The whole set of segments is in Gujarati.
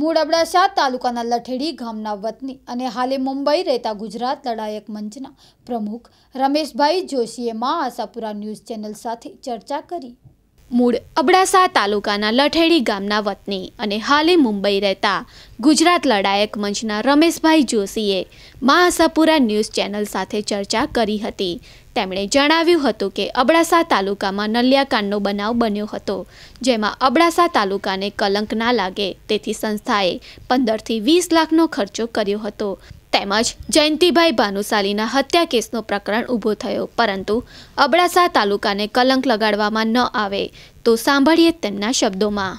મૂળ અબડાસા તાલુકાના લઠેડી ગામના વતની અને હાલે મુંબઈ રહેતા ગુજરાત લડાયક મંચના પ્રમુખ રમેશભાઈ જોશીએ મા આશાપુરા ન્યૂઝ ચેનલ સાથે ચર્ચા કરી મૂળ અબડાસા તાલુકાના લઠેડી ગામના વતની અને હાલે મુંબઈ રહેતા ગુજરાત લડાયક મંચના રમેશભાઈ જોશીએ મહાસાપુરા ન્યૂઝ ચેનલ સાથે ચર્ચા કરી હતી તેમણે જણાવ્યું હતું કે અબડાસા તાલુકામાં નલિયાકાંડનો બનાવ બન્યો હતો જેમાં અબડાસા તાલુકાને કલંક ના લાગે તેથી સંસ્થાએ પંદરથી વીસ લાખનો ખર્ચો કર્યો હતો તેમજ જયંતિભાઈ ભાનુશાલીના હત્યા કેસનો પ્રકરણ ઊભો થયો પરંતુ અબડાસા તાલુકાને કલંક લગાડવામાં ન આવે તો સાંભળીએ તેમના શબ્દોમાં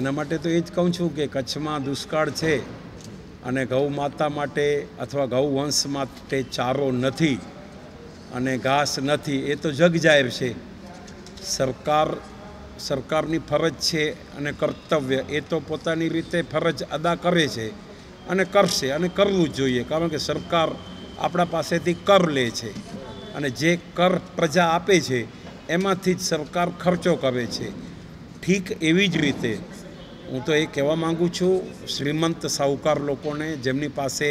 એના માટે તો એ જ કહું છું કે કચ્છમાં દુષ્કાળ છે અને ગૌ માતા માટે અથવા ગૌ વંશ માટે ચારો નથી અને ઘાસ નથી એ તો જગ જાહેર છે સરકાર સરકારની ફરજ છે અને કર્તવ્ય એ તો પોતાની રીતે ફરજ અદા કરે છે અને કરશે અને કરવું જ જોઈએ કારણ કે સરકાર આપણા પાસેથી કર લે છે અને જે કર પ્રજા આપે છે એમાંથી જ સરકાર ખર્ચો કરે છે ઠીક એવી જ રીતે હું તો એ કહેવા માગું છું શ્રીમંત સાહુકાર લોકોને જેમની પાસે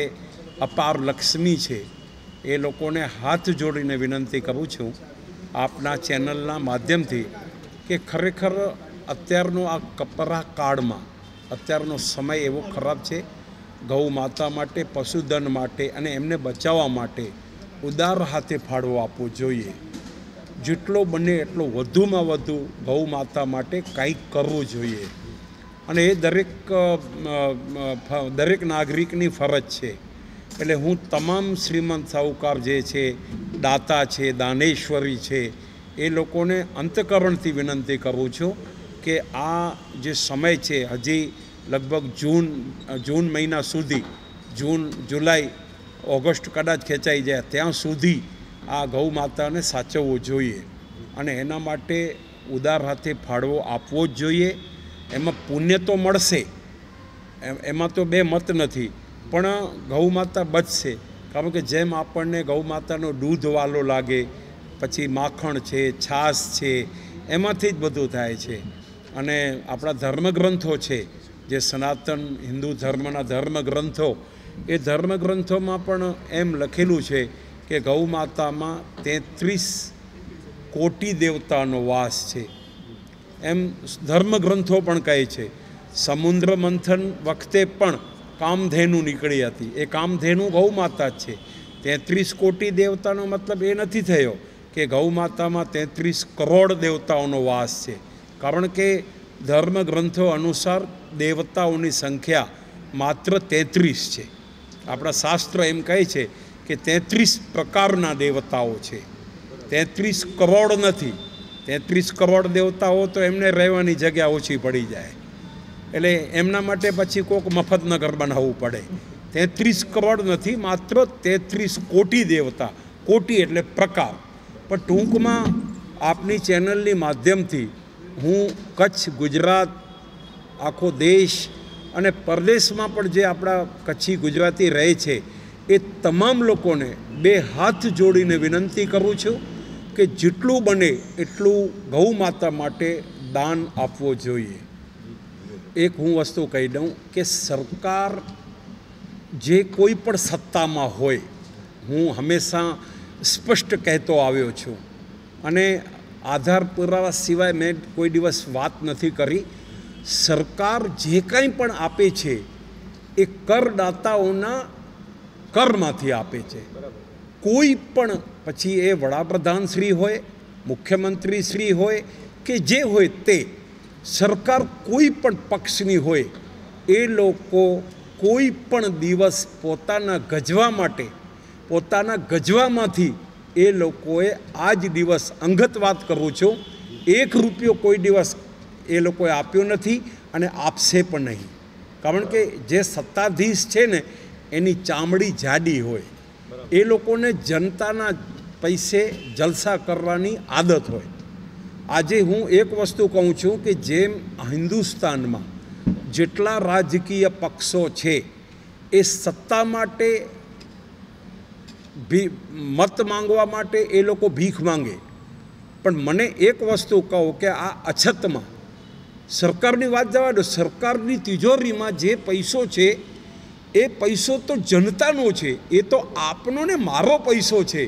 અપાર લક્ષ્મી છે એ લોકોને હાથ જોડીને વિનંતી કરું છું આપના ચેનલના માધ્યમથી કે ખરેખર અત્યારનો આ કપરા કાળમાં અત્યારનો સમય એવો ખરાબ છે ગૌ માતા માટે પશુધન માટે અને એમને બચાવવા માટે ઉદાર હાથે ફાળો આપવો જોઈએ જેટલો બને એટલો વધુમાં વધુ ગૌ માતા માટે કાંઈક કરવું જોઈએ અને એ દરેક દરેક નાગરિકની ફરજ છે એટલે હું તમામ શ્રીમંત સાહુકાર જે છે દાતા છે દાનેશ્વરી છે એ લોકોને અંતકરણથી વિનંતી કરું છું કે આ જે સમય છે હજી લગભગ જૂન જૂન મહિના સુધી જૂન જુલાઈ ઓગસ્ટ કદાચ ખેંચાઈ જાય ત્યાં સુધી આ ગૌ માતાને સાચવવું જોઈએ અને એના માટે ઉદાર હાથે ફાળવો આપવો જ જોઈએ એમાં પુણ્ય તો મળશે એમાં તો બે મત નથી પણ ગૌ માતા બચશે કારણ કે જેમ આપણને ગૌ માતાનો દૂધ વાલો લાગે પછી માખણ છે છાશ છે એમાંથી જ બધું થાય છે અને આપણા ધર્મગ્રંથો છે જે સનાતન હિન્દુ ધર્મના ધર્મગ્રંથો એ ધર્મગ્રંથોમાં પણ એમ લખેલું છે કે ગૌ માતામાં તેત્રીસ કોટી દેવતાનો વાસ છે એમ ધર્મગ્રંથો પણ કહે છે સમુદ્ર મંથન વખતે પણ કામધેનુ નીકળી હતી એ કામધેનુ ગૌ માતા જ છે તેત્રીસ કોટી દેવતાનો મતલબ એ નથી થયો કે ગૌ માતામાં તેત્રીસ કરોડ દેવતાઓનો વાસ છે કારણ કે ધર્મગ્રંથો અનુસાર દેવતાઓની સંખ્યા માત્ર તેત્રીસ છે આપણા શાસ્ત્ર એમ કહે છે કે તેત્રીસ પ્રકારના દેવતાઓ છે તેત્રીસ કરોડ નથી તેત્રીસ કરોડ દેવતાઓ તો એમને રહેવાની જગ્યા ઓછી પડી જાય એટલે એમના માટે પછી કોઈક મફતનગર બનાવવું પડે તેત્રીસ કરોડ નથી માત્ર તેત્રીસ કોટી દેવતા કોટી એટલે પ્રકાર પણ ટૂંકમાં આપની ચેનલની માધ્યમથી હું કચ્છ ગુજરાત આખો દેશ અને પરદેશમાં પણ જે આપણા કચ્છી ગુજરાતી રહે છે એ તમામ લોકોને બે હાથ જોડીને વિનંતી કરું છું કે જેટલું બને એટલું ગૌ માતા માટે દાન આપવો જોઈએ એક હું વસ્તુ કહી દઉં કે સરકાર જે કોઈ પણ સત્તામાં હોય હું હંમેશા સ્પષ્ટ કહેતો આવ્યો છું અને આધાર પુરાવા સિવાય મેં કોઈ દિવસ વાત નથી કરી સરકાર જે કંઈ પણ આપે છે એ કરદાતાઓના કરમાંથી આપે છે કોઈ પણ પછી એ વડાપ્રધાનશ્રી હોય મુખ્યમંત્રીશ્રી હોય કે જે હોય તે સરકાર કોઈ પણ પક્ષની હોય એ લોકો કોઈ પણ દિવસ પોતાના ગજવા માટે પોતાના ગજવામાંથી એ લોકોએ આ જ દિવસ અંગત વાત કરું છું એક રૂપિયો કોઈ દિવસ એ લોકોએ આપ્યો નથી અને આપશે પણ નહીં કારણ કે જે સત્તાધીશ છે ને એની ચામડી જાડી હોય એ લોકોને જનતાના પૈસે જલસા કરવાની આદત હોય આજે હું એક વસ્તુ કહું છું કે જેમ હિન્દુસ્તાનમાં જેટલા રાજકીય પક્ષો છે એ સત્તા માટે ભી મત માંગવા માટે એ લોકો ભીખ માંગે પણ મને એક વસ્તુ કહો કે આ અછતમાં સરકારની વાત જવા દો સરકારની તિજોરીમાં જે પૈસો છે એ પૈસો તો જનતાનો છે એ તો આપનો ને મારો પૈસો છે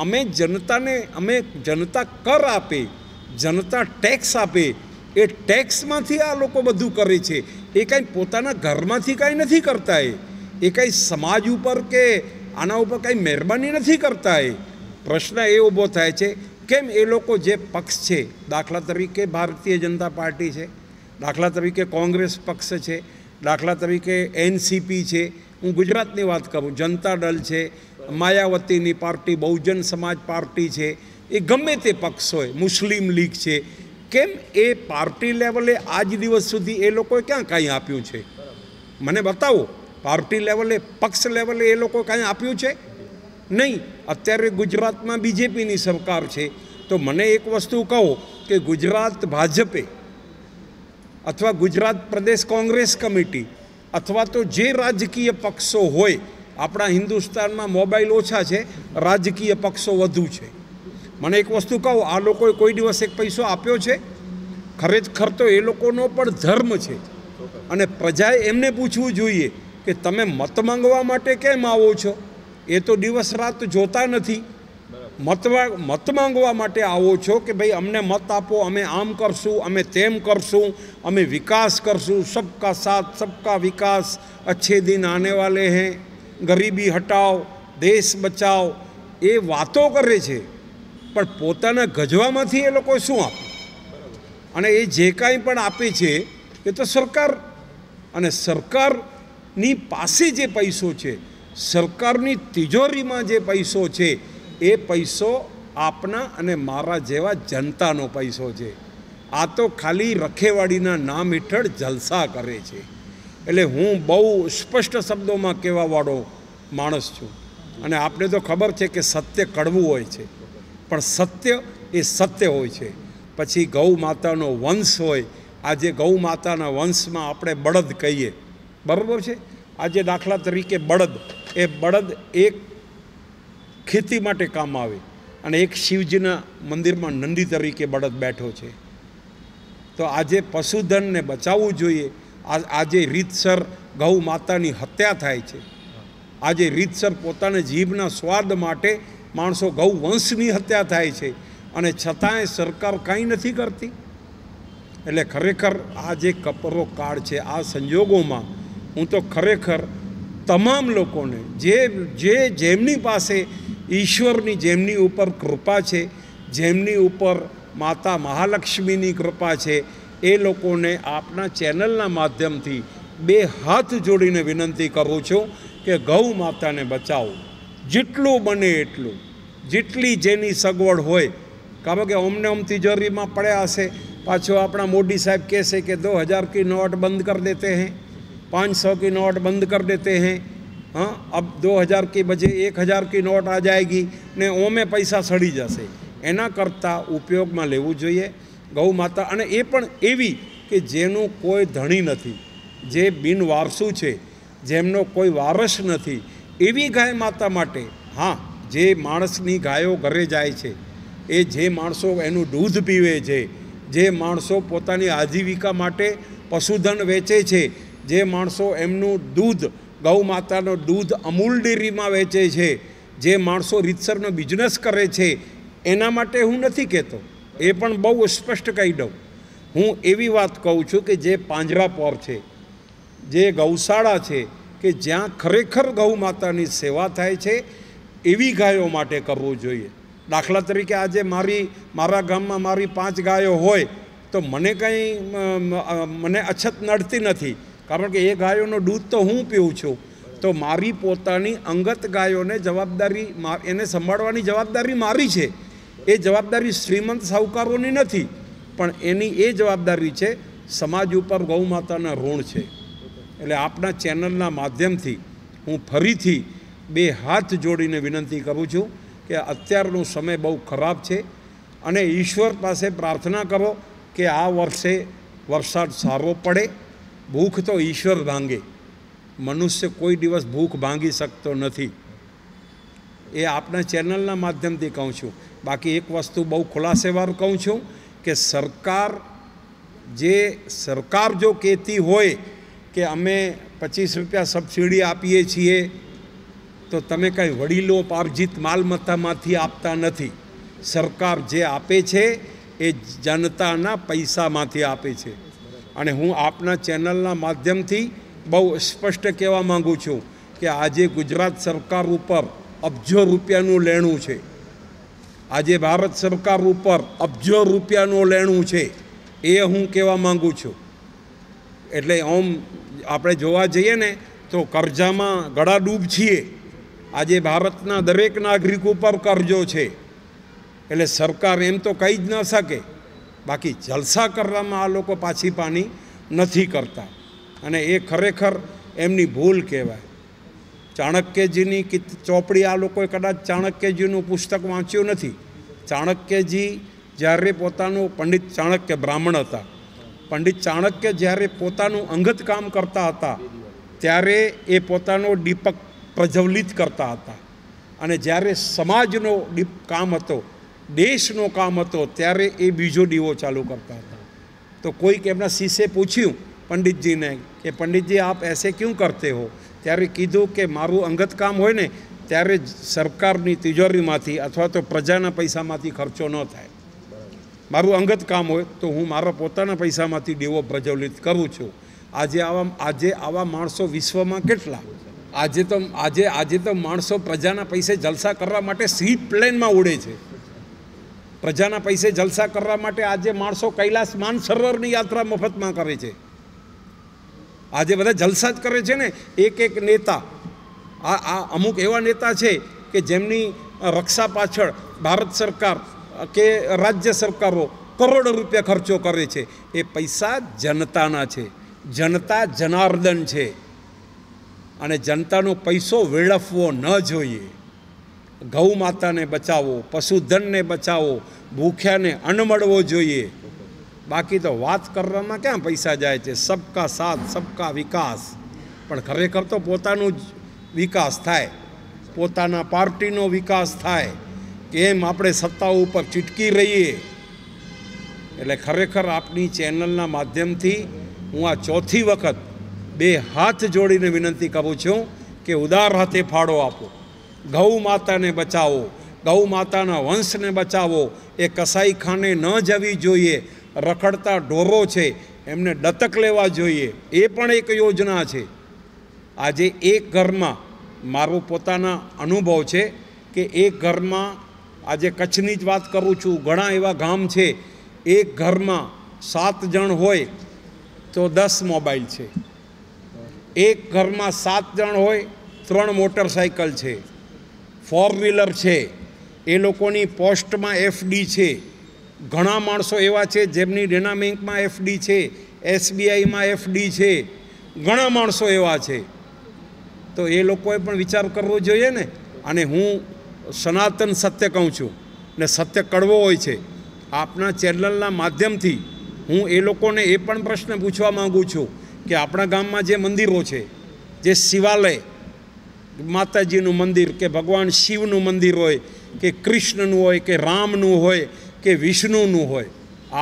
અમે જનતાને અમે જનતા કર આપે જનતા ટેક્સ આપે એ ટેક્સમાંથી આ લોકો બધું કરે છે એ કાંઈ પોતાના ઘરમાંથી કાંઈ નથી કરતા એ એ કાંઈ સમાજ ઉપર કે આના ઉપર કંઈ મહેરબાની નથી કરતા એ પ્રશ્ન એ ઊભો થાય છે કેમ એ લોકો જે પક્ષ છે દાખલા તરીકે ભારતીય જનતા પાર્ટી છે દાખલા તરીકે કોંગ્રેસ પક્ષ છે દાખલા તરીકે એનસીપી છે હું ગુજરાતની વાત કરું જનતા દળ છે માયાવતીની પાર્ટી બહુજન સમાજ પાર્ટી છે એ ગમે તે પક્ષ હોય મુસ્લિમ લીગ છે કેમ એ પાર્ટી લેવલે આજ દિવસ સુધી એ લોકોએ ક્યાં કાંઈ આપ્યું છે મને બતાવો પાર્ટી લેવલે પક્ષ લેવલે એ લોકો કાંઈ આપ્યું છે નહીં અત્યારે ગુજરાતમાં બીજેપીની સરકાર છે તો મને એક વસ્તુ કહો કે ગુજરાત ભાજપે અથવા ગુજરાત પ્રદેશ કોંગ્રેસ કમિટી અથવા તો જે રાજકીય પક્ષો હોય આપણા હિન્દુસ્તાનમાં મોબાઈલ ઓછા છે રાજકીય પક્ષો વધુ છે મને એક વસ્તુ કહો આ લોકોએ કોઈ દિવસ એક પૈસો આપ્યો છે ખરેખર તો એ લોકોનો પણ ધર્મ છે અને પ્રજાએ એમને પૂછવું જોઈએ કે તમે મત માંગવા માટે કેમ આવો છો એ તો દિવસ રાત જોતા નથી મત મત માંગવા માટે આવો છો કે ભાઈ અમને મત આપો અમે આમ કરશું અમે તેમ કરશું અમે વિકાસ કરશું સબકા સાથ સબકા વિકાસ અચ્છે દિન આને વાલે હૈ ગરીબી હટાવ દેશ બચાવ એ વાતો કરે છે પણ પોતાના ગજવામાંથી એ લોકો શું આપે અને એ જે કાંઈ પણ આપે છે એ તો સરકાર અને સરકાર ની પાસે જે પૈસો છે સરકારની તિજોરીમાં જે પૈસો છે એ પૈસો આપના અને મારા જેવા જનતાનો પૈસો છે આ તો ખાલી રખેવાડીના નામ હેઠળ જલસા કરે છે એટલે હું બહુ સ્પષ્ટ શબ્દોમાં કહેવાવાળો માણસ છું અને આપણે તો ખબર છે કે સત્ય કડવું હોય છે પણ સત્ય એ સત્ય હોય છે પછી ગૌ માતાનો વંશ હોય આજે ગૌ માતાના વંશમાં આપણે બળદ કહીએ બરાબર છે આજે દાખલા તરીકે બળદ એ બળદ એક ખેતી માટે કામ આવે અને એક શિવજીના મંદિરમાં નંદી તરીકે બળદ બેઠો છે તો આજે પશુધનને બચાવવું જોઈએ આજે રીતસર ગૌ માતાની હત્યા થાય છે આજે રીતસર પોતાના જીભના સ્વાદ માટે માણસો ગૌ વંશની હત્યા થાય છે અને છતાંય સરકાર કાંઈ નથી કરતી એટલે ખરેખર આ જે કપરો કાળ છે આ સંજોગોમાં હું તો ખરેખર તમામ લોકોને જે જે જેમની પાસે ઈશ્વરની જેમની ઉપર કૃપા છે જેમની ઉપર માતા મહાલક્ષ્મીની કૃપા છે એ લોકોને આપના ચેનલના માધ્યમથી બે હાથ જોડીને વિનંતી કરું છું કે ગૌ માતાને બચાવો જેટલું બને એટલું જેટલી જેની સગવડ હોય કારણ કે ઓમને ઓમ તિજોરીમાં પડ્યા હશે પાછો આપણા મોદી સાહેબ કહેશે કે દો હજાર કી નોટ બંધ કરી દેતે હૈ पाँच सौ की नोट बंद कर देते हैं हाँ अब दो हज़ार की બજે એક હજાર કી નોટ આ જાયગી ને ઓમે પૈસા સડી જશે એના કરતાં ઉપયોગમાં લેવું જોઈએ ગૌ માતા અને એ પણ એવી કે જેનું કોઈ ધણી નથી જે બિનવારસુ છે જેમનો કોઈ વારસ નથી એવી ગાય માતા માટે હા જે માણસની ગાયો ઘરે જાય છે એ જે માણસો એનું દૂધ પીવે છે જે માણસો પોતાની આજીવિકા માટે પશુધન વેચે છે જે માણસો એમનું દૂધ ગૌ માતાનો દૂધ અમૂલ ડેરીમાં વેચે છે જે માણસો રીતસરનો બિઝનેસ કરે છે એના માટે હું નથી કહેતો એ પણ બહુ સ્પષ્ટ કહી દઉં હું એવી વાત કહું છું કે જે પાંજરાપોર છે જે ગૌશાળા છે કે જ્યાં ખરેખર ગૌ માતાની સેવા થાય છે એવી ગાયો માટે કરવું જોઈએ દાખલા તરીકે આજે મારી મારા ગામમાં મારી પાંચ ગાયો હોય તો મને કંઈ મને અછત નડતી નથી કારણ કે એ ગાયોનો દૂધ તો હું પીઉં છું તો મારી પોતાની અંગત ગાયોને જવાબદારી એને સંભાળવાની જવાબદારી મારી છે એ જવાબદારી શ્રીમંત સાહુકારોની નથી પણ એની એ જવાબદારી છે સમાજ ઉપર ગૌમાતાના ઋણ છે એટલે આપના ચેનલના માધ્યમથી હું ફરીથી બે હાથ જોડીને વિનંતી કરું છું કે અત્યારનો સમય બહુ ખરાબ છે અને ઈશ્વર પાસે પ્રાર્થના કરો કે આ વર્ષે વરસાદ સારો પડે ભૂખ તો ઈશ્વર ભાંગે મનુષ્ય કોઈ દિવસ ભૂખ ભાંગી શકતો નથી એ આપણા ચેનલના માધ્યમથી કહું છું બાકી એક વસ્તુ બહુ ખુલાસેવાર કહું છું કે સરકાર જે સરકાર જો કહેતી હોય કે અમે પચીસ રૂપિયા સબસિડી આપીએ છીએ તો તમે કાંઈ વડીલો પાર્જિત માલમત્તામાંથી આપતા નથી સરકાર જે આપે છે એ જનતાના પૈસામાંથી આપે છે અને હું આપના ચેનલના માધ્યમથી બહુ સ્પષ્ટ કહેવા માગું છું કે આજે ગુજરાત સરકાર ઉપર અબજો રૂપિયાનું લેણું છે આજે ભારત સરકાર ઉપર અબજો રૂપિયાનું લેણું છે એ હું કહેવા માગું છું એટલે ઓમ આપણે જોવા જઈએ ને તો કરજામાં ગળાડૂબ છીએ આજે ભારતના દરેક નાગરિક ઉપર કરજો છે એટલે સરકાર એમ તો કહી જ ન શકે બાકી જલસા કરવામાં આ લોકો પાછી પાની નથી કરતા અને એ ખરેખર એમની ભૂલ કહેવાય ચાણક્યજીની કિત ચોપડી આ લોકોએ કદાચ ચાણક્યજીનું પુસ્તક વાંચ્યું નથી ચાણક્યજી જ્યારે પોતાનું પંડિત ચાણક્ય બ્રાહ્મણ હતા પંડિત ચાણક્ય જ્યારે પોતાનું અંગત કામ કરતા હતા ત્યારે એ પોતાનો દીપક પ્રજ્વલિત કરતા હતા અને જ્યારે સમાજનો દીપ કામ હતો દેશનો કામ હતો ત્યારે એ બીજો દીવો ચાલુ કરતા હતા તો કોઈક એમના શીશે પૂછ્યું પંડિતજીને કે પંડિતજી આપ એસે ક્યું કરતે હો ત્યારે કીધું કે મારું અંગત કામ હોય ને ત્યારે સરકારની તિજોરીમાંથી અથવા તો પ્રજાના પૈસામાંથી ખર્ચો ન થાય મારું અંગત કામ હોય તો હું મારા પોતાના પૈસામાંથી દેવો પ્રજ્વલિત કરું છું આજે આવા આજે આવા માણસો વિશ્વમાં કેટલા આજે તો આજે આજે તો માણસો પ્રજાના પૈસે જલસા કરવા માટે સી પ્લેનમાં ઉડે છે પ્રજાના પૈસે જલસા કરવા માટે આજે માણસો કૈલાસ માનસરોવરની યાત્રા મફતમાં કરે છે આજે બધા જલસા જ કરે છે ને એક એક નેતા આ આ અમુક એવા નેતા છે કે જેમની રક્ષા પાછળ ભારત સરકાર કે રાજ્ય સરકારો કરોડો રૂપિયા ખર્ચો કરે છે એ પૈસા જનતાના છે જનતા જનાર્દન છે અને જનતાનો પૈસો વેડફવો ન જોઈએ ગૌ માતાને બચાવો પશુધનને બચાવો ભૂખ્યાને અન્ન મળવો જોઈએ બાકી તો વાત કરવામાં ક્યાં પૈસા જાય છે સબકા સાથ સબકા વિકાસ પણ ખરેખર તો પોતાનું જ વિકાસ થાય પોતાના પાર્ટીનો વિકાસ થાય કેમ આપણે સત્તા ઉપર ચીટકી રહીએ એટલે ખરેખર આપની ચેનલના માધ્યમથી હું આ ચોથી વખત બે હાથ જોડીને વિનંતી કરું છું કે ઉદાર હાથે ફાળો આપો ગૌ માતાને બચાવો ગૌ માતાના વંશને બચાવો એ કસાઈખાને ન જવી જોઈએ રખડતા ઢોરો છે એમને દત્તક લેવા જોઈએ એ પણ એક યોજના છે આજે એક ઘરમાં મારો પોતાના અનુભવ છે કે એક ઘરમાં આજે કચ્છની જ વાત કરું છું ઘણા એવા ગામ છે એક ઘરમાં સાત જણ હોય તો દસ મોબાઈલ છે એક ઘરમાં સાત જણ હોય ત્રણ મોટરસાઇકલ છે ફોર વ્હીલર છે એ લોકોની પોસ્ટમાં એફડી છે ઘણા માણસો એવા છે જેમની ડેના બેંકમાં એફડી છે એસબીઆઈમાં એફડી છે ઘણા માણસો એવા છે તો એ લોકોએ પણ વિચાર કરવો જોઈએ ને અને હું સનાતન સત્ય કહું છું ને સત્ય કડવો હોય છે આપના ચેનલના માધ્યમથી હું એ લોકોને એ પણ પ્રશ્ન પૂછવા માગું છું કે આપણા ગામમાં જે મંદિરો છે જે શિવાલય માતાજીનું મંદિર કે ભગવાન શિવનું મંદિર હોય કે કૃષ્ણનું હોય કે રામનું હોય કે વિષ્ણુનું હોય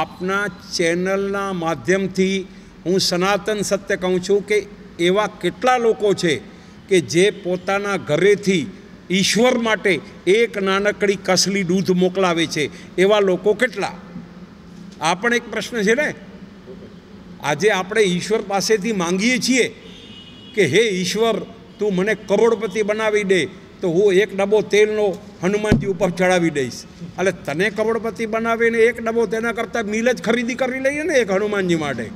આપના ચેનલના માધ્યમથી હું સનાતન સત્ય કહું છું કે એવા કેટલા લોકો છે કે જે પોતાના ઘરેથી ઈશ્વર માટે એક નાનકડી કસલી દૂધ મોકલાવે છે એવા લોકો કેટલા આ પણ એક પ્રશ્ન છે ને આજે આપણે ઈશ્વર પાસેથી માંગીએ છીએ કે હે ઈશ્વર તું મને કરોડપતિ બનાવી દે તો હું એક ડબ્બો તેલનો હનુમાનજી ઉપર ચડાવી દઈશ એટલે તને કરોડપતિ બનાવીને એક ડબ્બો તેના કરતાં મિલ જ ખરીદી કરી લઈએ ને એક હનુમાનજી માટે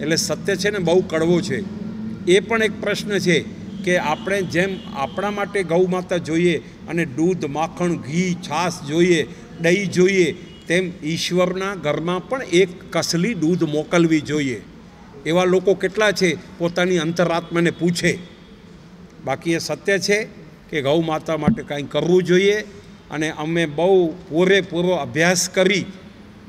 એટલે સત્ય છે ને બહુ કડવો છે એ પણ એક પ્રશ્ન છે કે આપણે જેમ આપણા માટે ગૌ માતા જોઈએ અને દૂધ માખણ ઘી છાશ જોઈએ દહીં જોઈએ તેમ ઈશ્વરના ઘરમાં પણ એક કસલી દૂધ મોકલવી જોઈએ એવા લોકો કેટલા છે પોતાની અંતરાત્માને પૂછે બાકી એ સત્ય છે કે ગૌ માતા માટે કાંઈ કરવું જોઈએ અને અમે બહુ પૂરેપૂરો અભ્યાસ કરી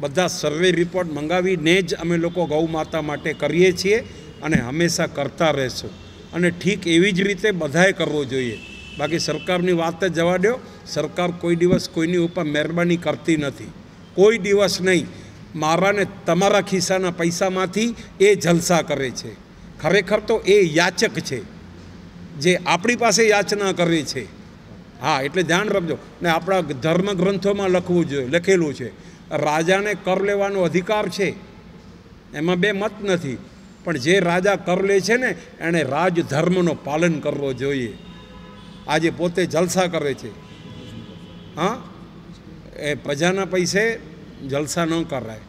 બધા સર્વે રિપોર્ટ મંગાવીને જ અમે લોકો ગૌ માતા માટે કરીએ છીએ અને હંમેશા કરતા રહેશું અને ઠીક એવી જ રીતે બધાએ કરવો જોઈએ બાકી સરકારની વાત જ જવા દો સરકાર કોઈ દિવસ કોઈની ઉપર મહેરબાની કરતી નથી કોઈ દિવસ નહીં મારાને તમારા ખિસ્સાના પૈસામાંથી એ જલસા કરે છે ખરેખર તો એ યાચક છે જે આપણી પાસે યાચના કરવી છે હા એટલે ધ્યાન રાખજો ને આપણા ધર્મ ગ્રંથોમાં લખવું જોઈએ લખેલું છે રાજાને કર લેવાનો અધિકાર છે એમાં બે મત નથી પણ જે રાજા કર લે છે ને એણે રાજધર્મનો પાલન કરવો જોઈએ આજે પોતે જલસા કરે છે હા એ પ્રજાના પૈસે જલસા ન કરાય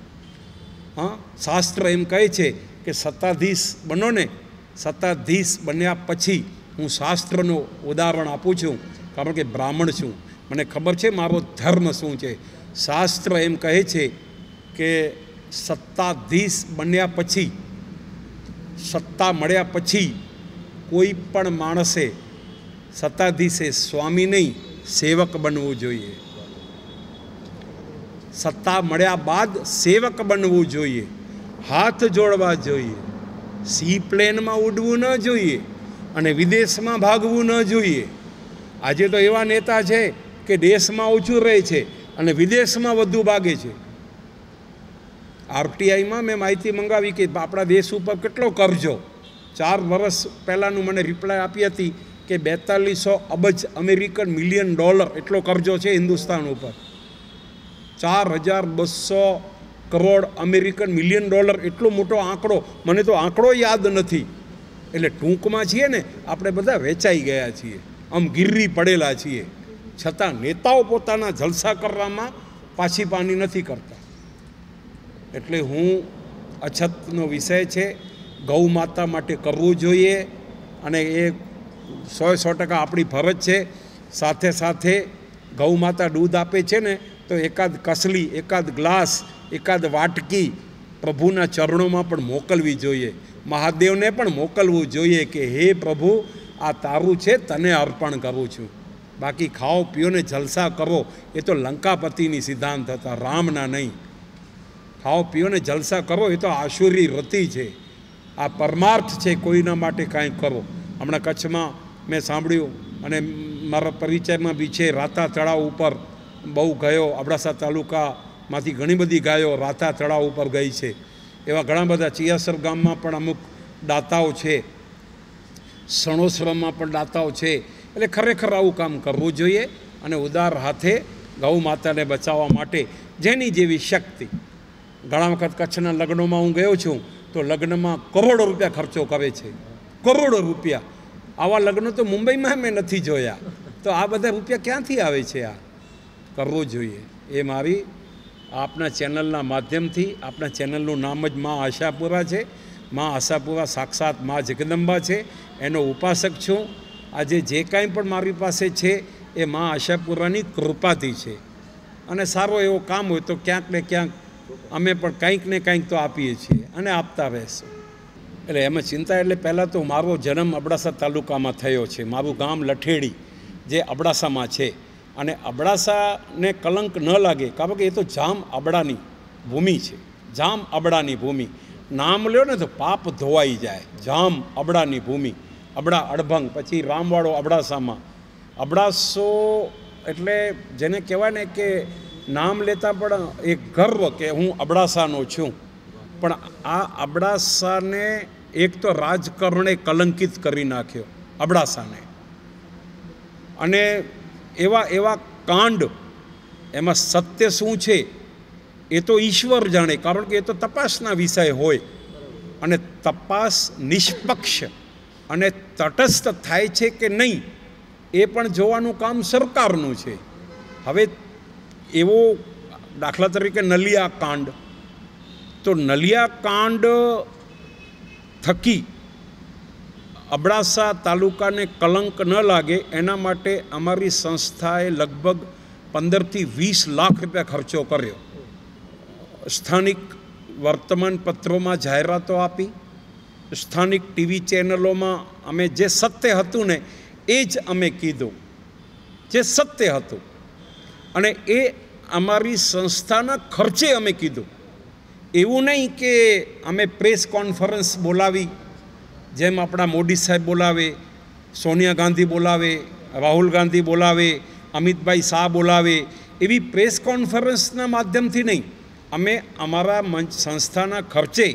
હા શાસ્ત્ર એમ કહે છે કે સત્તાધીશ બનો ને સત્તાધીશ બન્યા પછી હું શાસ્ત્રનું ઉદાહરણ આપું છું કારણ કે બ્રાહ્મણ છું મને ખબર છે મારો ધર્મ શું છે શાસ્ત્ર એમ કહે છે કે સત્તાધીશ બન્યા પછી સત્તા મળ્યા પછી કોઈ પણ માણસે સત્તાધીશે સ્વામી નહીં સેવક બનવું જોઈએ સત્તા મળ્યા બાદ સેવક બનવું જોઈએ હાથ જોડવા જોઈએ સી પ્લેનમાં ઉડવું ન જોઈએ અને વિદેશમાં ભાગવું ન જોઈએ આજે તો એવા નેતા છે કે દેશમાં ઓછું રહે છે અને વિદેશમાં વધુ ભાગે છે આરટીઆઈમાં મેં માહિતી મંગાવી કે આપણા દેશ ઉપર કેટલો કરજો ચાર વર્ષ પહેલાંનું મને રિપ્લાય આપી હતી કે બેતાલીસો અબજ અમેરિકન મિલિયન ડોલર એટલો કરજો છે હિન્દુસ્તાન ઉપર ચાર હજાર બસો કરોડ અમેરિકન મિલિયન ડોલર એટલો મોટો આંકડો મને તો આંકડો યાદ નથી એટલે ટૂંકમાં છીએ ને આપણે બધા વેચાઈ ગયા છીએ આમ ગીરરી પડેલા છીએ છતાં નેતાઓ પોતાના જલસા કરવામાં પાછી પાની નથી કરતા એટલે હું અછતનો વિષય છે ગૌ માતા માટે કરવું જોઈએ અને એ સો સો ટકા આપણી ફરજ છે સાથે સાથે ગૌ માતા દૂધ આપે છે ને તો એકાદ કસલી એકાદ ગ્લાસ એકાદ વાટકી પ્રભુના ચરણોમાં પણ મોકલવી જોઈએ મહાદેવને પણ મોકલવું જોઈએ કે હે પ્રભુ આ તારું છે તને અર્પણ કરું છું બાકી ખાઓ પીઓને જલસા કરો એ તો લંકાપતિની સિદ્ધાંત હતા રામના નહીં ખાઓ પીઓને જલસા કરો એ તો આશુરી રતિ છે આ પરમાર્થ છે કોઈના માટે કાંઈ કરો હમણાં કચ્છમાં મેં સાંભળ્યું અને મારા પરિચયમાં બી છે રાતા તળાવ ઉપર બહુ ગયો અબડાસા તાલુકામાંથી ઘણી બધી ગાયો રાતા તળાવ ઉપર ગઈ છે એવા ઘણા બધા ચિયાસર ગામમાં પણ અમુક દાતાઓ છે સણોસરામાં પણ દાતાઓ છે એટલે ખરેખર આવું કામ કરવું જોઈએ અને ઉદાર હાથે ગૌ માતાને બચાવવા માટે જેની જેવી શક્તિ ઘણા વખત કચ્છના લગ્નોમાં હું ગયો છું તો લગ્નમાં કરોડો રૂપિયા ખર્ચો કરે છે કરોડો રૂપિયા આવા લગ્ન તો મુંબઈમાં મેં નથી જોયા તો આ બધા રૂપિયા ક્યાંથી આવે છે આ કરવું જોઈએ એ મારી આપના ચેનલના માધ્યમથી આપના ચેનલનું નામ જ મા આશાપુરા છે મા આશાપુરા સાક્ષાત મા જગદંબા છે એનો ઉપાસક છું આજે જે કાંઈ પણ મારી પાસે છે એ મા આશાપુરાની કૃપાથી છે અને સારો એવો કામ હોય તો ક્યાંક ને ક્યાંક અમે પણ કંઈક ને કંઈક તો આપીએ છીએ અને આપતા રહેશું એટલે એમાં ચિંતા એટલે પહેલાં તો મારો જન્મ અબડાસા તાલુકામાં થયો છે મારું ગામ લઠેડી જે અબડાસામાં છે અને અબડાસાને કલંક ન લાગે કારણ કે એ તો જામ અબડાની ભૂમિ છે જામ અબડાની ભૂમિ નામ લ્યો ને તો પાપ ધોવાઈ જાય જામ અબડાની ભૂમિ અબડા અડભંગ પછી રામવાળો અબડાસામાં અબડાસો એટલે જેને કહેવાય ને કે નામ લેતા પણ એક ગર્વ કે હું અબડાસાનો છું પણ આ અબડાસાને એક તો રાજકારણે કલંકિત કરી નાખ્યો અબડાસાને અને એવા એવા કાંડ એમાં સત્ય શું છે એ તો ઈશ્વર જાણે કારણ કે એ તો તપાસના વિષય હોય અને તપાસ નિષ્પક્ષ અને તટસ્થ થાય છે કે નહીં એ પણ જોવાનું કામ સરકારનું છે હવે એવો દાખલા તરીકે નલિયા કાંડ તો નલિયા કાંડ થકી અબડાસા તાલુકાને કલંક ન લાગે એના માટે અમારી સંસ્થાએ લગભગ પંદરથી વીસ લાખ રૂપિયા ખર્ચો કર્યો સ્થાનિક વર્તમાનપત્રોમાં જાહેરાતો આપી સ્થાનિક ટીવી ચેનલોમાં અમે જે સત્ય હતું ને એ જ અમે કીધું જે સત્ય હતું અને એ અમારી સંસ્થાના ખર્ચે અમે કીધું એવું નહીં કે અમે પ્રેસ કોન્ફરન્સ બોલાવી જેમ આપણા મોદી સાહેબ બોલાવે સોનિયા ગાંધી બોલાવે રાહુલ ગાંધી બોલાવે અમિતભાઈ શાહ બોલાવે એવી પ્રેસ કોન્ફરન્સના માધ્યમથી નહીં અમે અમારા મંચ સંસ્થાના ખર્ચે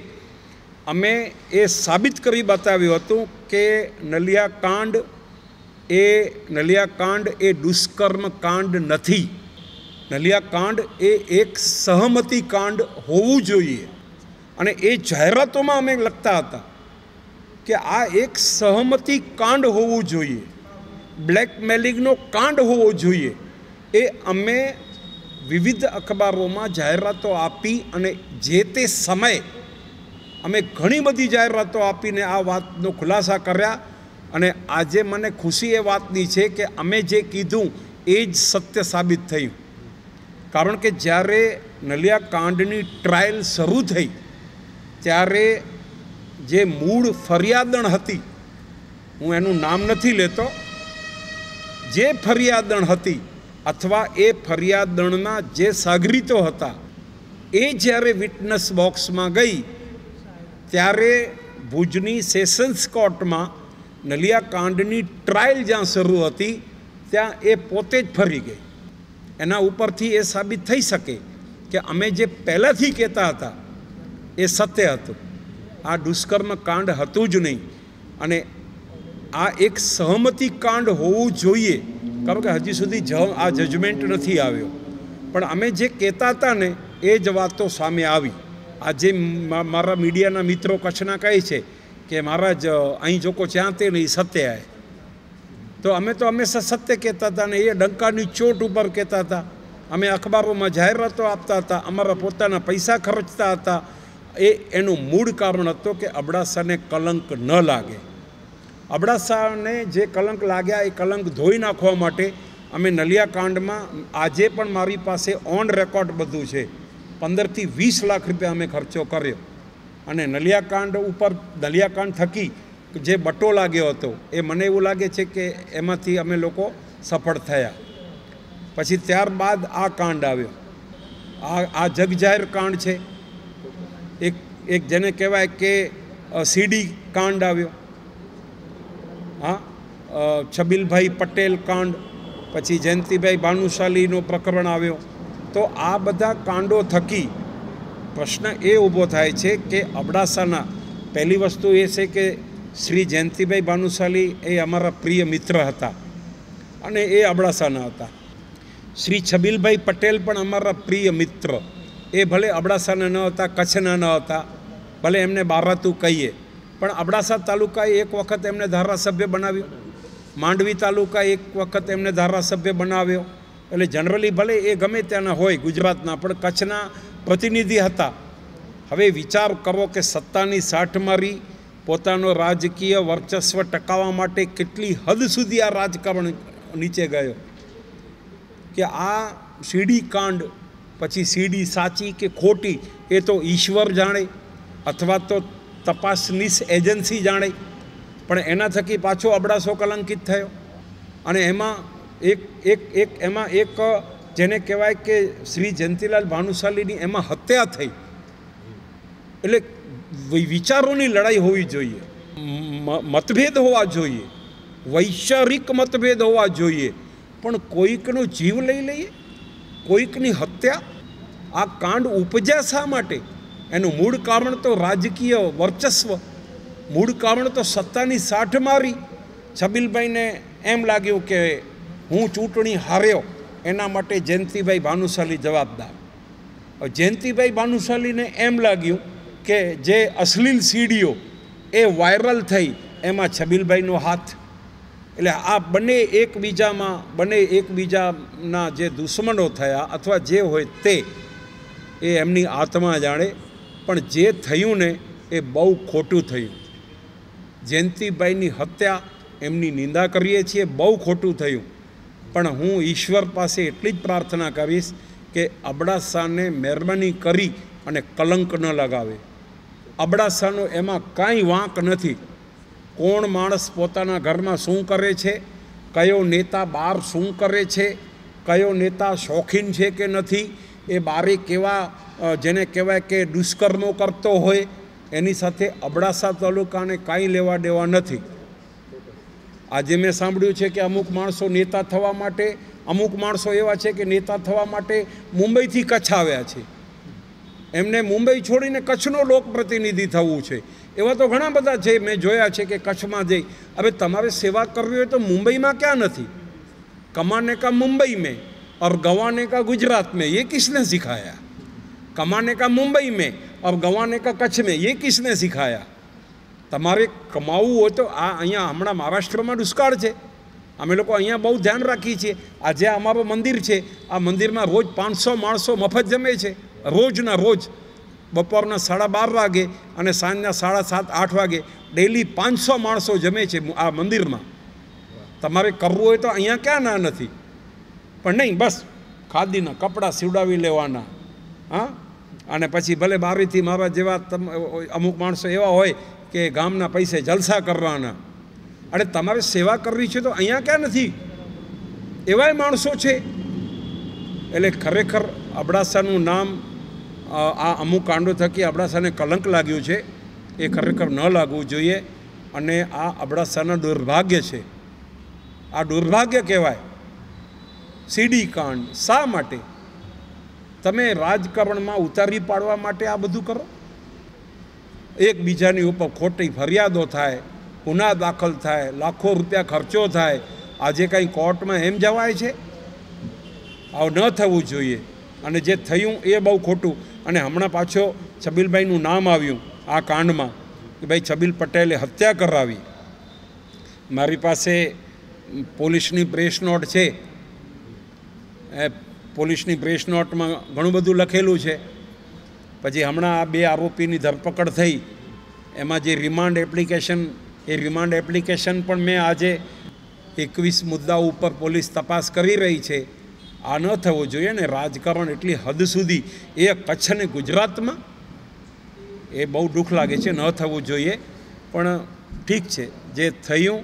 અમે એ સાબિત કરી બતાવ્યું હતું કે નલિયા કાંડ એ નલિયા કાંડ એ દુષ્કર્મ કાંડ નથી નલિયા કાંડ એ એક સહમતી કાંડ હોવું જોઈએ અને એ જાહેરાતોમાં અમે લખતા હતા કે આ એક સહમતિ કાંડ હોવું જોઈએ બ્લેકમેલિંગનો કાંડ હોવો જોઈએ એ અમે વિવિધ અખબારોમાં જાહેરાતો આપી અને જે તે સમયે અમે ઘણી બધી જાહેરાતો આપીને આ વાતનો ખુલાસા કર્યા અને આજે મને ખુશી એ વાતની છે કે અમે જે કીધું એ જ સત્ય સાબિત થયું કારણ કે જ્યારે નલિયા કાંડની ટ્રાયલ શરૂ થઈ ત્યારે જે મૂળ ફરિયાદણ હતી હું એનું નામ નથી લેતો જે ફરિયાદણ હતી અથવા એ ફરિયાદણના જે સાગરીતો હતા એ જ્યારે વિટનેસ બોક્સમાં ગઈ ત્યારે ભુજની સેશન્સ કોર્ટમાં નલિયાકાંડની ટ્રાયલ જ્યાં શરૂ હતી ત્યાં એ પોતે જ ફરી ગઈ એના ઉપરથી એ સાબિત થઈ શકે કે અમે જે પહેલાંથી કહેતા હતા એ સત્ય હતું આ દુષ્કર્મ કાંડ હતું જ નહીં અને આ એક સહમતિ કાંડ હોવું જોઈએ કારણ કે હજી સુધી જ આ જજમેન્ટ નથી આવ્યો પણ અમે જે કહેતા હતા ને એ જ વાતો સામે આવી આજે મારા મીડિયાના મિત્રો કચ્છના કહે છે કે મારા જ અહીં જોકો જ્યાં તે નહીં સત્ય આવે તો અમે તો હંમેશા સત્ય કહેતા હતા ને એ ડંકાની ચોટ ઉપર કહેતા હતા અમે અખબારોમાં જાહેરાતો આપતા હતા અમારા પોતાના પૈસા ખર્ચતા હતા એ એનું મૂળ કારણ હતું કે અબડાસાને કલંક ન લાગે અબડાસાને જે કલંક લાગ્યા એ કલંક ધોઈ નાખવા માટે અમે નલિયાકાંડમાં આજે પણ મારી પાસે ઓન રેકોર્ડ બધું છે પંદરથી વીસ લાખ રૂપિયા અમે ખર્ચો કર્યો અને નલિયાકાંડ ઉપર નલિયાકાંડ થકી જે બટો લાગ્યો હતો એ મને એવું લાગે છે કે એમાંથી અમે લોકો સફળ થયા પછી ત્યારબાદ આ કાંડ આવ્યો આ આ જગજાહેર કાંડ છે એક એક જેને કહેવાય કે સીડી કાંડ આવ્યો હા છબીલભાઈ પટેલ કાંડ પછી જયંતિભાઈ ભાનુશાલીનો પ્રકરણ આવ્યો તો આ બધા કાંડો થકી પ્રશ્ન એ ઊભો થાય છે કે અબડાસાના પહેલી વસ્તુ એ છે કે શ્રી જયંતિભાઈ ભાનુશાલી એ અમારા પ્રિય મિત્ર હતા અને એ અબડાસાના હતા શ્રી છબીલભાઈ પટેલ પણ અમારા પ્રિય મિત્ર એ ભલે અબડાસાના ન હતા કચ્છના ન હતા ભલે એમને બાબાતું કહીએ પણ અબડાસા તાલુકાએ એક વખત એમને ધારાસભ્ય બનાવ્યો માંડવી તાલુકા એક વખત એમને ધારાસભ્ય બનાવ્યો એટલે જનરલી ભલે એ ગમે ત્યાંના હોય ગુજરાતના પણ કચ્છના પ્રતિનિધિ હતા હવે વિચાર કરો કે સત્તાની સાઠ મારી પોતાનો રાજકીય વર્ચસ્વ ટકાવવા માટે કેટલી હદ સુધી આ રાજકારણ નીચે ગયો કે આ શીડી કાંડ પછી સીડી સાચી કે ખોટી એ તો ઈશ્વર જાણે અથવા તો તપાસનીશ એજન્સી જાણે પણ એના થકી પાછો અબડાસો કલંકિત થયો અને એમાં એક એક એક એમાં એક જેને કહેવાય કે શ્રી જયંતિલાલ ભાનુશાલીની એમાં હત્યા થઈ એટલે વિચારોની લડાઈ હોવી જોઈએ મતભેદ હોવા જોઈએ વૈચારિક મતભેદ હોવા જોઈએ પણ કોઈકનો જીવ લઈ લઈએ કોઈકની હત્યા આ કાંડ ઉપજ્યા શા માટે એનું મૂળ કારણ તો રાજકીય વર્ચસ્વ મૂળ કારણ તો સત્તાની સાઠ મારી છબીલભાઈને એમ લાગ્યું કે હું ચૂંટણી હાર્યો એના માટે જયંતિભાઈ ભાનુશાલી જવાબદાર જયંતિભાઈ ભાનુશાલીને એમ લાગ્યું કે જે અશ્લીલ સીડીઓ એ વાયરલ થઈ એમાં છબીલભાઈનો હાથ એટલે આ બંને એકબીજામાં બંને એકબીજાના જે દુશ્મનો થયા અથવા જે હોય તે એ એમની આત્મા જાણે પણ જે થયું ને એ બહુ ખોટું થયું જયંતિભાઈની હત્યા એમની નિંદા કરીએ છીએ બહુ ખોટું થયું પણ હું ઈશ્વર પાસે એટલી જ પ્રાર્થના કરીશ કે અબડાસાને મહેરબાની કરી અને કલંક ન લગાવે અબડાસાનો એમાં કાંઈ વાંક નથી કોણ માણસ પોતાના ઘરમાં શું કરે છે કયો નેતા બહાર શું કરે છે કયો નેતા શોખીન છે કે નથી એ બારે કેવા જેને કહેવાય કે દુષ્કર્મો કરતો હોય એની સાથે અબડાસા તાલુકાને કાંઈ લેવા દેવા નથી આજે મેં સાંભળ્યું છે કે અમુક માણસો નેતા થવા માટે અમુક માણસો એવા છે કે નેતા થવા માટે મુંબઈથી કચ્છ આવ્યા છે એમને મુંબઈ છોડીને કચ્છનો લોકપ્રતિનિધિ થવું છે એવા તો ઘણા બધા છે મેં જોયા છે કે કચ્છમાં જઈ હવે તમારે સેવા કરવી હોય તો મુંબઈમાં ક્યાં નથી કમાને કા મુંબઈ મેં ઓર ગવાને કા ગુજરાત મેં એ કિસને શીખાયા કમાને કા મુંબઈ મેં ઓર ગવાને કા कच्छ में ये किसने सिखाया તમારે કમાવવું હોય તો આ અહીંયા હમણાં મહારાષ્ટ્રમાં દુષ્કાળ છે અમે લોકો અહીંયા બહુ ધ્યાન રાખીએ છીએ આ જે અમારું મંદિર છે આ મંદિરમાં રોજ પાંચસો માણસો મફત જમે છે રોજના રોજ બપોરના સાડા બાર વાગે અને સાંજના સાડા સાત આઠ વાગે ડેલી પાંચસો માણસો જમે છે આ મંદિરમાં તમારે કરવું હોય તો અહીંયા ક્યાં ના નથી પણ નહીં બસ ખાદીના કપડાં સીવડાવી લેવાના હા અને પછી ભલે બારીથી મારા જેવા તમ અમુક માણસો એવા હોય કે ગામના પૈસે જલસા કરવાના અને તમારે સેવા કરવી છે તો અહીંયા ક્યાં નથી એવાય માણસો છે એટલે ખરેખર અબડાસાનું નામ આ અમુક કાંડો થકી અબડાસાને કલંક લાગ્યું છે એ ખરેખર ન લાગવું જોઈએ અને આ અબડાસાના દુર્ભાગ્ય છે આ દુર્ભાગ્ય કહેવાય સીડી કાંડ શા માટે તમે રાજકારણમાં ઉતારી પાડવા માટે આ બધું કરો એકબીજાની ઉપર ખોટી ફરિયાદો થાય ગુના દાખલ થાય લાખો રૂપિયા ખર્ચો થાય આજે કાંઈ કોર્ટમાં એમ જવાય છે આવું ન થવું જોઈએ અને જે થયું એ બહુ ખોટું અને હમણાં પાછો છબીલભાઈનું નામ આવ્યું આ કાંડમાં કે ભાઈ છબીલ પટેલે હત્યા કરાવી મારી પાસે પોલીસની પ્રેસ નોટ છે પોલીસની પ્રેસ નોટમાં ઘણું બધું લખેલું છે પછી હમણાં આ બે આરોપીની ધરપકડ થઈ એમાં જે રિમાન્ડ એપ્લિકેશન એ રિમાન્ડ એપ્લિકેશન પણ મેં આજે એકવીસ મુદ્દા ઉપર પોલીસ તપાસ કરી રહી છે આ ન થવું જોઈએ ને રાજકારણ એટલી હદ સુધી એ કચ્છ અને ગુજરાતમાં એ બહુ દુઃખ લાગે છે ન થવું જોઈએ પણ ઠીક છે જે થયું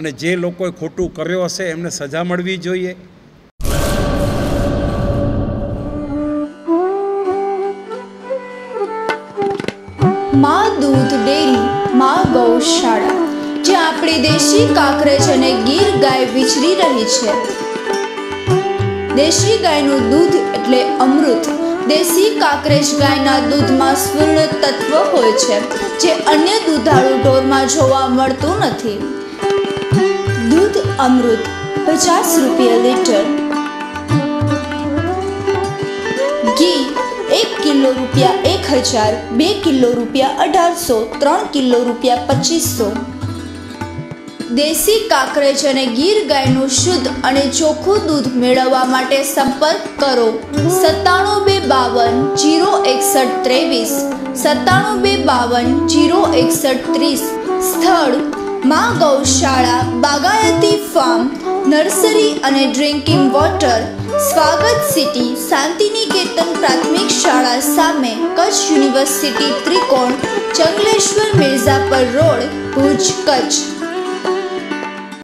અને જે લોકોએ ખોટું કર્યો હશે એમને સજા મળવી જોઈએ માં દૂધ ડેરી મા ગૌશાળા જે આપણી દેશી કાકરેજ અને ગીર ગાય વિચરી રહી છે દેશી ગાયનું દૂધ એટલે અમૃત દેશી કાકરેજ ગાયના દૂધમાં સ્વર્ણ તત્વ હોય છે જે અન્ય દૂધાળુ ઢોરમાં જોવા મળતું નથી દૂધ અમૃત પચાસ રૂપિયા લીટર ઘી એક કિલો રૂપિયા એક હજાર બે કિલો રૂપિયા અઢારસો ત્રણ કિલો રૂપિયા પચીસો દેશી કાકરેજ અને ગીર ગાયનું શુદ્ધ અને ચોખ્ખું દૂધ મેળવવા માટે સંપર્ક કરો સત્તાણું બે બાવન જીરો એકસઠ ત્રેવીસ સત્તાણું બે બાવન જીરો એકસઠ ત્રીસ સ્થળ મા ગૌશાળા બાગાયતી ફાર્મ નર્સરી અને ડ્રિંકિંગ વોટર સ્વાગત સિટી શાંતિનિકેતન પ્રાથમિક શાળા સામે કચ્છ યુનિવર્સિટી ત્રિકોણ ચંગલેશ્વર મિર્ઝાપર રોડ ભુજ કચ્છ